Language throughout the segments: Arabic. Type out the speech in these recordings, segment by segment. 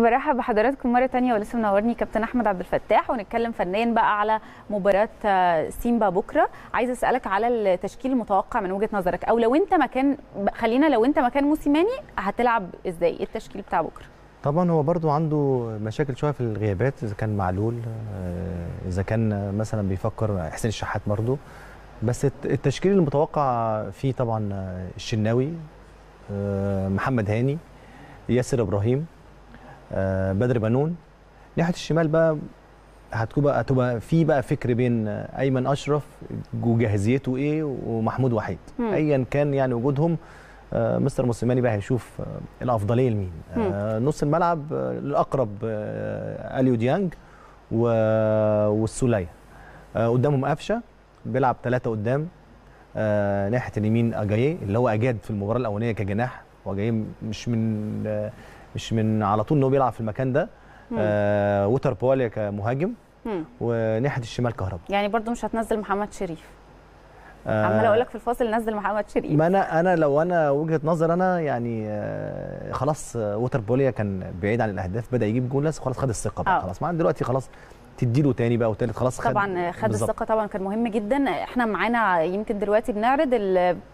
برحب بحضراتكم مره تانية ولسه منورني كابتن احمد عبد الفتاح ونتكلم فنيا بقى على مباراه آه، سيمبا بكره عايز اسالك على التشكيل المتوقع من وجهه نظرك او لو انت مكان خلينا لو انت مكان موسيماني هتلعب ازاي إيه التشكيل بتاع بكره طبعا هو برضو عنده مشاكل شويه في الغيابات اذا كان معلول آه، اذا كان مثلا بيفكر حسين الشحات برضو بس التشكيل المتوقع فيه طبعا آه، الشناوي محمد هاني ياسر ابراهيم آه، بدر بنون ناحيه الشمال بقى هتكون بقى هتبقى في بقى فكر بين ايمن اشرف وجاهزيته ايه ومحمود وحيد ايا كان يعني وجودهم آه، مستر موسيماني بقى هيشوف آه، الافضليه لمين نص الملعب الاقرب اليو ديانج والسوليه قدامهم قفشه بيلعب ثلاثه قدام ناحيه اليمين اجاي اللي هو اجاد في المباراه الاولانيه كجناح واجاي مش من مش من على طول ان هو بيلعب في المكان ده آه ووتر بواليا كمهاجم وناحيه الشمال كهربا يعني برضو مش هتنزل محمد شريف آه، عمال اقول لك في الفاصل نزل محمد شريف ما انا انا لو انا وجهه نظر انا يعني آه، خلاص ووتر آه، بوليا كان بعيد عن الاهداف بدا يجيب جول خلاص خد الثقه بقى خلاص ما دلوقتي خلاص تديله تاني بقى وتالت خلاص خد طبعا خد الثقه طبعا كان مهم جدا احنا معانا يمكن دلوقتي بنعرض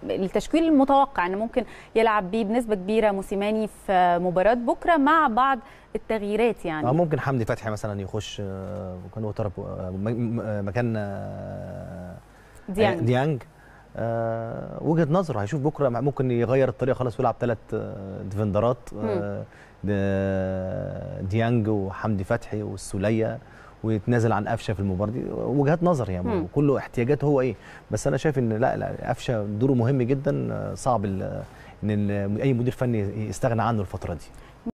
التشكيل المتوقع ان ممكن يلعب بيه بنسبه كبيره موسيماني في مباراه بكره مع بعض التغييرات يعني اه ممكن حمدي فتحي مثلا يخش آه، مكان وترب آه، مكان آه، ديانج, ديانج. أه وجهه نظر هيشوف بكره ممكن يغير الطريقه خالص ويلعب ثلاث ديفندرات أه ديانج وحمدي فتحي والسوليه ويتنازل عن قفشه في المباراه دي وجهات نظر يعني كله احتياجات هو ايه بس انا شايف ان لا لا قفشه دوره مهم جدا صعب ان اي مدير فني يستغنى عنه الفتره دي